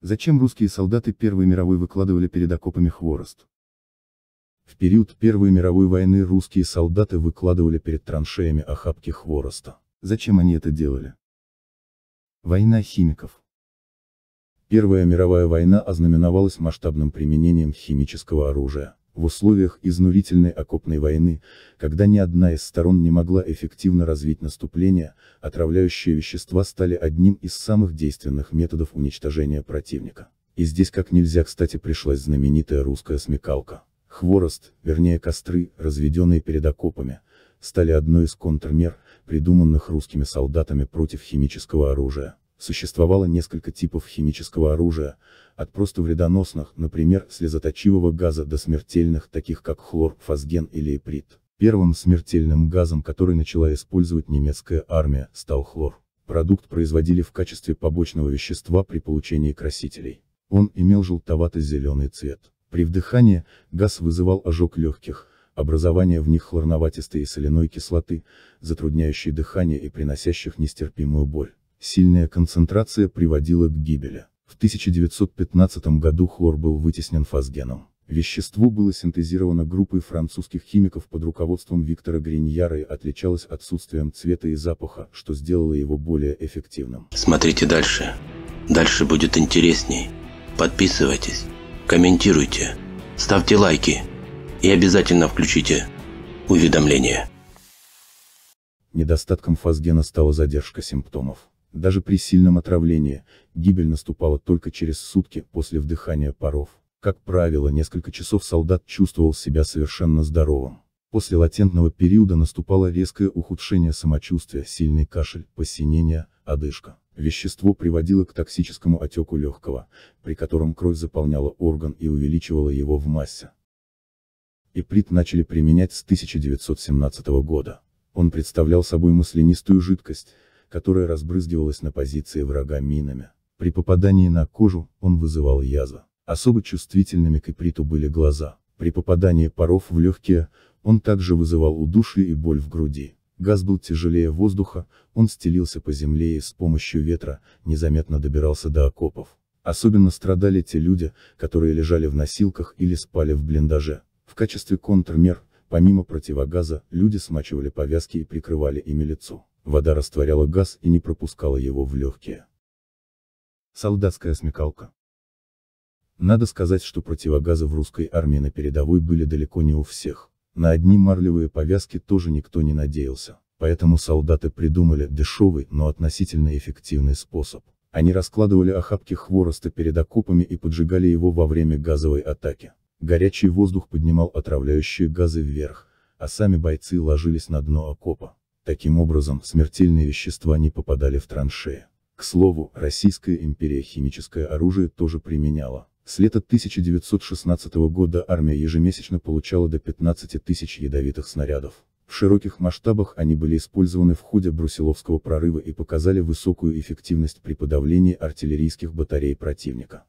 Зачем русские солдаты Первой мировой выкладывали перед окопами хворост? В период Первой мировой войны русские солдаты выкладывали перед траншеями охапки хвороста. Зачем они это делали? Война химиков. Первая мировая война ознаменовалась масштабным применением химического оружия в условиях изнурительной окопной войны, когда ни одна из сторон не могла эффективно развить наступление, отравляющие вещества стали одним из самых действенных методов уничтожения противника. И здесь как нельзя кстати пришлась знаменитая русская смекалка. Хворост, вернее костры, разведенные перед окопами, стали одной из контрмер, придуманных русскими солдатами против химического оружия. Существовало несколько типов химического оружия, от просто вредоносных, например, слезоточивого газа до смертельных, таких как хлор, фосген или эприт. Первым смертельным газом, который начала использовать немецкая армия, стал хлор. Продукт производили в качестве побочного вещества при получении красителей. Он имел желтовато-зеленый цвет. При вдыхании, газ вызывал ожог легких, образование в них хлорноватистой и соляной кислоты, затрудняющей дыхание и приносящих нестерпимую боль. Сильная концентрация приводила к гибели. В 1915 году хлор был вытеснен фазгеном. Вещество было синтезировано группой французских химиков под руководством Виктора Гриньяра и отличалось отсутствием цвета и запаха, что сделало его более эффективным. Смотрите дальше. Дальше будет интересней. Подписывайтесь, комментируйте, ставьте лайки и обязательно включите уведомления. Недостатком фазгена стала задержка симптомов. Даже при сильном отравлении, гибель наступала только через сутки после вдыхания паров. Как правило, несколько часов солдат чувствовал себя совершенно здоровым. После латентного периода наступало резкое ухудшение самочувствия, сильный кашель, посинение, одышка. Вещество приводило к токсическому отеку легкого, при котором кровь заполняла орган и увеличивала его в массе. Иприт начали применять с 1917 года. Он представлял собой маслянистую жидкость, которая разбрызгивалась на позиции врага минами. При попадании на кожу, он вызывал язвы. Особо чувствительными к иприту были глаза. При попадании паров в легкие, он также вызывал удушье и боль в груди. Газ был тяжелее воздуха, он стелился по земле и с помощью ветра, незаметно добирался до окопов. Особенно страдали те люди, которые лежали в носилках или спали в блиндаже. В качестве контрмер, помимо противогаза, люди смачивали повязки и прикрывали ими лицо. Вода растворяла газ и не пропускала его в легкие. Солдатская смекалка. Надо сказать, что противогазы в русской армии на передовой были далеко не у всех. На одни марлевые повязки тоже никто не надеялся, поэтому солдаты придумали дешевый, но относительно эффективный способ. Они раскладывали охапки хвороста перед окопами и поджигали его во время газовой атаки. Горячий воздух поднимал отравляющие газы вверх, а сами бойцы ложились на дно окопа. Таким образом, смертельные вещества не попадали в траншеи. К слову, Российская империя химическое оружие тоже применяла. С лета 1916 года армия ежемесячно получала до 15 тысяч ядовитых снарядов. В широких масштабах они были использованы в ходе Брусиловского прорыва и показали высокую эффективность при подавлении артиллерийских батарей противника.